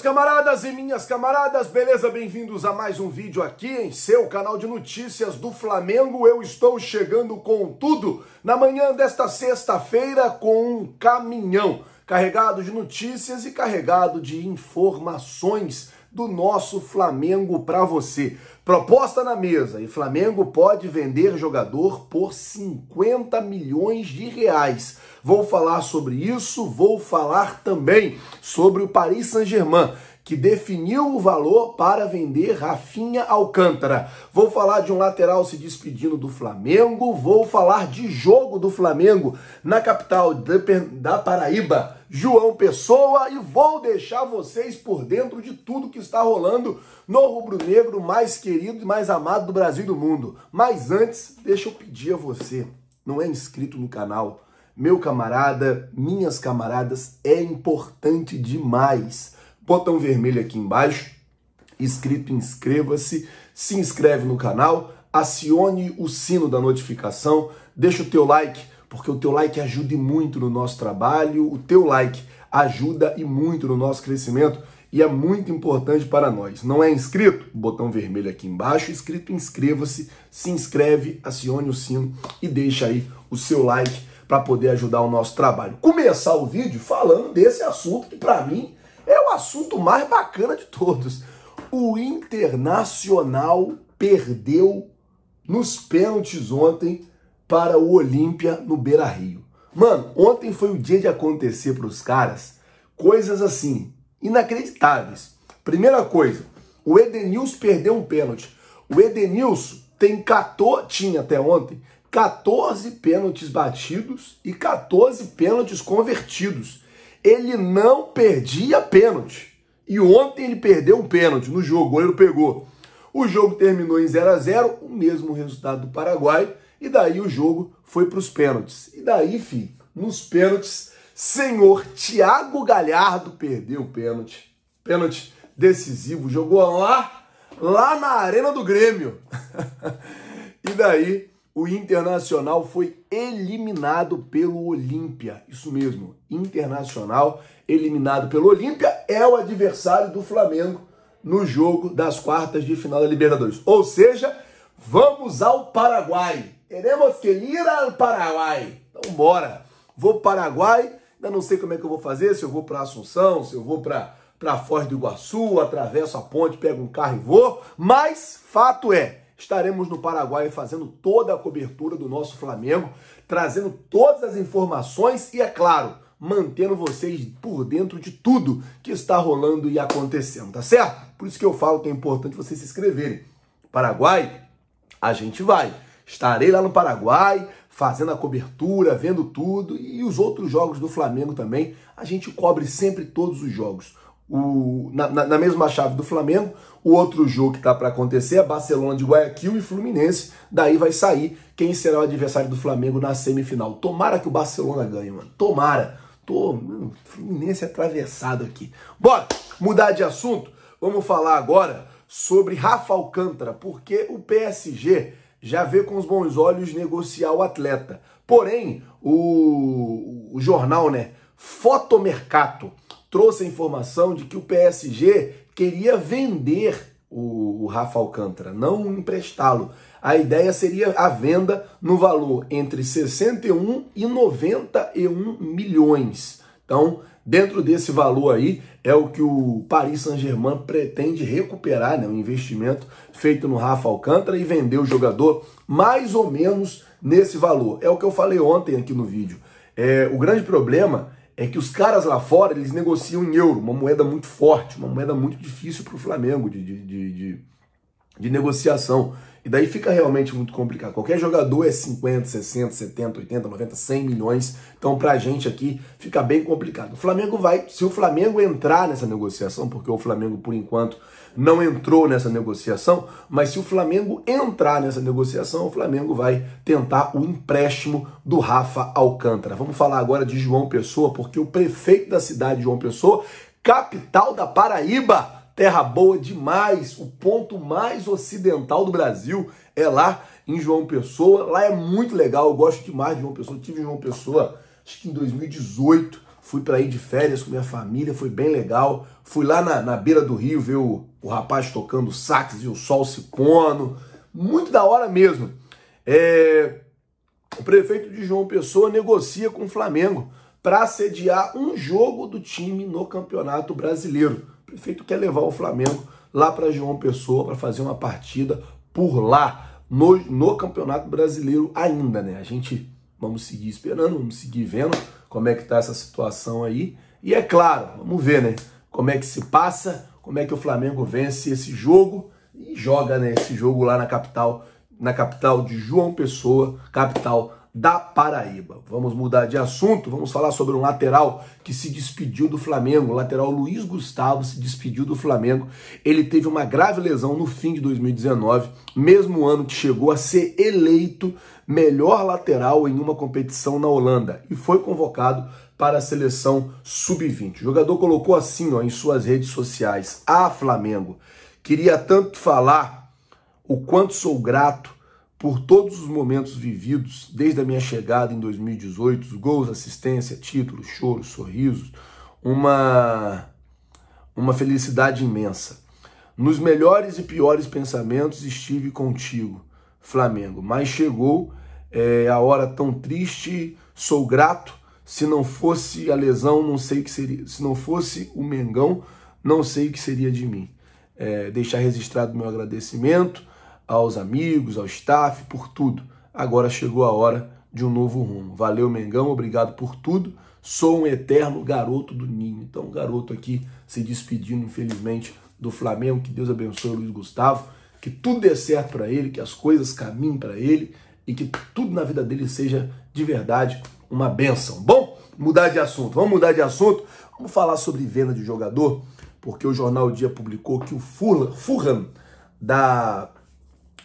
meus camaradas e minhas camaradas, beleza? Bem-vindos a mais um vídeo aqui em seu canal de notícias do Flamengo. Eu estou chegando com tudo na manhã desta sexta-feira com um caminhão carregado de notícias e carregado de informações do nosso Flamengo para você. Proposta na mesa e Flamengo pode vender jogador por 50 milhões de reais. Vou falar sobre isso, vou falar também sobre o Paris Saint-Germain que definiu o valor para vender Rafinha Alcântara. Vou falar de um lateral se despedindo do Flamengo, vou falar de jogo do Flamengo na capital da Paraíba, João Pessoa, e vou deixar vocês por dentro de tudo que está rolando no rubro-negro mais querido e mais amado do Brasil e do mundo. Mas antes, deixa eu pedir a você, não é inscrito no canal? Meu camarada, minhas camaradas, é importante demais botão vermelho aqui embaixo, escrito inscreva-se, se inscreve no canal, acione o sino da notificação, deixa o teu like, porque o teu like ajuda muito no nosso trabalho, o teu like ajuda e muito no nosso crescimento e é muito importante para nós. Não é inscrito? Botão vermelho aqui embaixo, escrito inscreva-se, se inscreve, acione o sino e deixa aí o seu like para poder ajudar o nosso trabalho. Começar o vídeo falando desse assunto que para mim é o assunto mais bacana de todos. O Internacional perdeu nos pênaltis ontem para o Olímpia no Beira Rio. Mano, ontem foi o dia de acontecer para os caras coisas assim inacreditáveis. Primeira coisa, o Edenilson perdeu um pênalti. O Edenilson tem 14, tinha até ontem 14 pênaltis batidos e 14 pênaltis convertidos ele não perdia pênalti. E ontem ele perdeu um pênalti no jogo, o goleiro pegou. O jogo terminou em 0 a 0 o mesmo resultado do Paraguai, e daí o jogo foi para os pênaltis. E daí, fi, nos pênaltis, senhor Thiago Galhardo perdeu o pênalti. Pênalti decisivo, jogou lá, lá na arena do Grêmio. e daí o Internacional foi eliminado pelo Olímpia. Isso mesmo, Internacional eliminado pelo Olímpia é o adversário do Flamengo no jogo das quartas de final da Libertadores. Ou seja, vamos ao Paraguai. Teremos que ir ao Paraguai. Então bora. Vou para o Paraguai, ainda não sei como é que eu vou fazer, se eu vou para Assunção, se eu vou para para Foz do Iguaçu, atravesso a ponte, pego um carro e vou, mas fato é, Estaremos no Paraguai fazendo toda a cobertura do nosso Flamengo, trazendo todas as informações e, é claro, mantendo vocês por dentro de tudo que está rolando e acontecendo, tá certo? Por isso que eu falo que é importante vocês se inscreverem. Paraguai, a gente vai. Estarei lá no Paraguai, fazendo a cobertura, vendo tudo e os outros jogos do Flamengo também. A gente cobre sempre todos os jogos o, na, na, na mesma chave do Flamengo. O outro jogo que está para acontecer é Barcelona de Guayaquil e Fluminense. Daí vai sair quem será o adversário do Flamengo na semifinal. Tomara que o Barcelona ganhe, mano. Tomara. Tô, mano, Fluminense é atravessado aqui. Bora mudar de assunto. Vamos falar agora sobre Rafa Alcântara, porque o PSG já vê com os bons olhos negociar o atleta. Porém, o, o jornal, né, Fotomercato, trouxe a informação de que o PSG queria vender o, Rafa Alcântara, não emprestá-lo. A ideia seria a venda no valor entre 61 e 91 milhões. Então, dentro desse valor aí, é o que o Paris Saint-Germain pretende recuperar, né, o investimento feito no Rafa Alcântara e vender o jogador mais ou menos nesse valor. É o que eu falei ontem aqui no vídeo. É, o grande problema é que os caras lá fora eles negociam em euro, uma moeda muito forte, uma moeda muito difícil para o Flamengo de, de, de, de de negociação. E daí fica realmente muito complicado. Qualquer jogador é 50, 60, 70, 80, 90, 100 milhões. Então, pra gente aqui, fica bem complicado. O Flamengo vai, se o Flamengo entrar nessa negociação, porque o Flamengo, por enquanto, não entrou nessa negociação, mas se o Flamengo entrar nessa negociação, o Flamengo vai tentar o empréstimo do Rafa Alcântara. Vamos falar agora de João Pessoa, porque o prefeito da cidade de João Pessoa, capital da Paraíba, terra boa demais. O ponto mais ocidental do Brasil é lá em João Pessoa. Lá é muito legal, eu gosto demais de João Pessoa. Eu tive em João Pessoa, acho que em 2018, fui para ir de férias com minha família, foi bem legal. Fui lá na, na beira do rio ver o, o rapaz tocando sax e o sol se pondo. Muito da hora mesmo. É... O prefeito de João Pessoa negocia com o Flamengo para sediar um jogo do time no Campeonato Brasileiro. O prefeito quer levar o Flamengo lá para João Pessoa para fazer uma partida por lá, no, no Campeonato Brasileiro ainda, né? A gente vamos seguir esperando, vamos seguir vendo como é que tá essa situação aí. E é claro, vamos ver, né? Como é que se passa, como é que o Flamengo vence esse jogo e joga, né, esse jogo lá na capital, na capital de João Pessoa, capital da Paraíba. Vamos mudar de assunto, vamos falar sobre um lateral que se despediu do Flamengo. O lateral Luiz Gustavo se despediu do Flamengo. Ele teve uma grave lesão no fim de 2019, mesmo ano que chegou a ser eleito melhor lateral em uma competição na Holanda e foi convocado para a seleção sub-20. O jogador colocou assim ó, em suas redes sociais: Ah, Flamengo, queria tanto falar o quanto sou grato por todos os momentos vividos desde a minha chegada em 2018, gols, assistência, títulos, choros, sorrisos, uma uma felicidade imensa. Nos melhores e piores pensamentos estive contigo, Flamengo, mas chegou é, a hora tão triste, sou grato. Se não fosse a lesão, não sei que seria. Se não fosse o Mengão, não sei o que seria de mim. É, deixar registrado meu agradecimento aos amigos, ao staff, por tudo. Agora chegou a hora de um novo rumo. Valeu, Mengão, obrigado por tudo. Sou um eterno garoto do Ninho. Então, o garoto aqui se despedindo, infelizmente, do Flamengo. Que Deus abençoe o Luiz Gustavo. Que tudo dê certo para ele, que as coisas caminhem para ele e que tudo na vida dele seja de verdade uma benção. Bom, mudar de assunto. Vamos mudar de assunto. Vamos falar sobre venda de jogador, porque o jornal Dia publicou que o Fulham da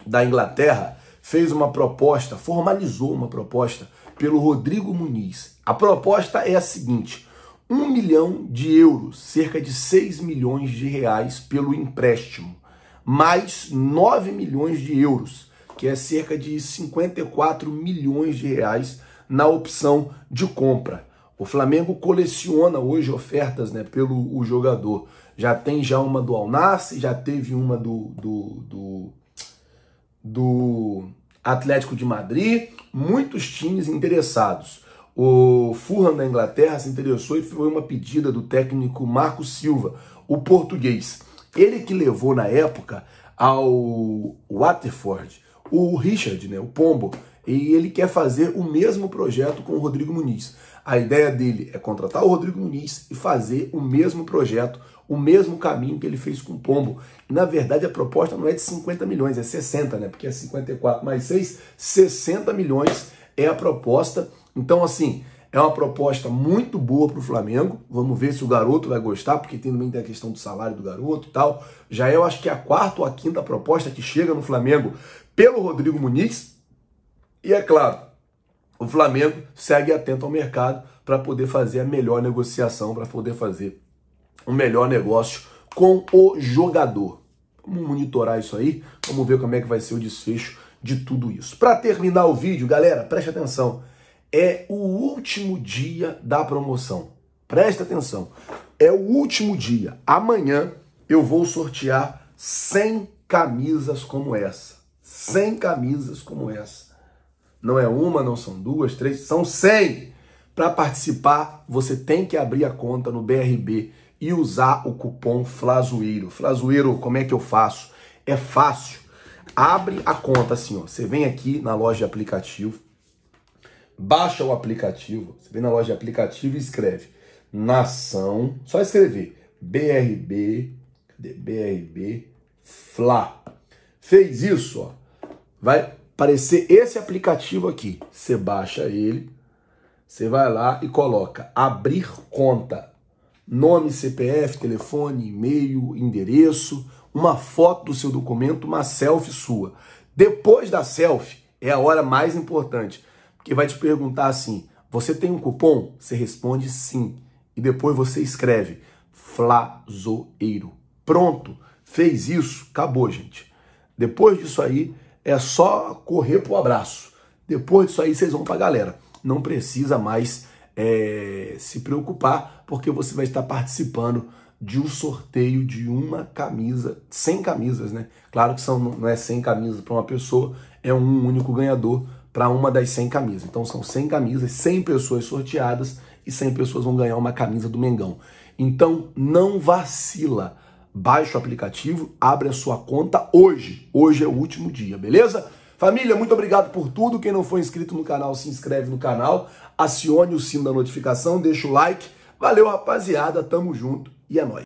da Inglaterra fez uma proposta, formalizou uma proposta pelo Rodrigo Muniz. A proposta é a seguinte: um milhão de euros, cerca de 6 milhões de reais pelo empréstimo, mais 9 milhões de euros, que é cerca de 54 milhões de reais na opção de compra. O Flamengo coleciona hoje ofertas né, pelo o jogador. Já tem já uma do Alnassi, já teve uma do, do, do do Atlético de Madrid, muitos times interessados. O Fulham da Inglaterra se interessou e foi uma pedida do técnico Marco Silva, o português. Ele que levou na época ao Waterford o Richard, né, o Pombo, e ele quer fazer o mesmo projeto com o Rodrigo Muniz. A ideia dele é contratar o Rodrigo Muniz e fazer o mesmo projeto, o mesmo caminho que ele fez com o Pombo. Na verdade, a proposta não é de 50 milhões, é 60, né? Porque é 54 mais 6, 60 milhões é a proposta. Então, assim, é uma proposta muito boa para o Flamengo. Vamos ver se o garoto vai gostar, porque tem também a questão do salário do garoto e tal. Já é, eu acho que é a quarta ou a quinta proposta que chega no Flamengo pelo Rodrigo Muniz. E é claro, o Flamengo segue atento ao mercado para poder fazer a melhor negociação, para poder fazer o melhor negócio com o jogador. Vamos monitorar isso aí, vamos ver como é que vai ser o desfecho de tudo isso. Para terminar o vídeo, galera, preste atenção. É o último dia da promoção. Preste atenção. É o último dia. Amanhã eu vou sortear 100 camisas como essa. 100 camisas como essa. Não é uma, não são duas, três, são 100. Para participar, você tem que abrir a conta no BRB e usar o cupom Flazueiro. Flazueiro, como é que eu faço? É fácil. Abre a conta assim, ó. Você vem aqui na loja de aplicativo, baixa o aplicativo, você vem na loja de aplicativo e escreve Nação, só escrever BRB, cadê? BRB Fla. Fez isso, ó. Vai aparecer esse aplicativo aqui. Você baixa ele, você vai lá e coloca abrir conta. Nome, CPF, telefone, e-mail, endereço, uma foto do seu documento, uma selfie sua. Depois da selfie é a hora mais importante, porque vai te perguntar assim: você tem um cupom? Você responde sim. E depois você escreve Flazoeiro. Pronto, fez isso, acabou, gente. Depois disso aí, é só correr pro abraço. Depois disso aí vocês vão pra galera. Não precisa mais é, se preocupar, porque você vai estar participando de um sorteio de uma camisa, 100 camisas, né? Claro que são, não é 100 camisas para uma pessoa, é um único ganhador para uma das 100 camisas. Então são 100 camisas, 100 pessoas sorteadas e 100 pessoas vão ganhar uma camisa do Mengão. Então não vacila baixa o aplicativo, abre a sua conta hoje. Hoje é o último dia, beleza? Família, muito obrigado por tudo. Quem não for inscrito no canal, se inscreve no canal, acione o sino da notificação, deixa o like. Valeu, rapaziada. Tamo junto e é nóis.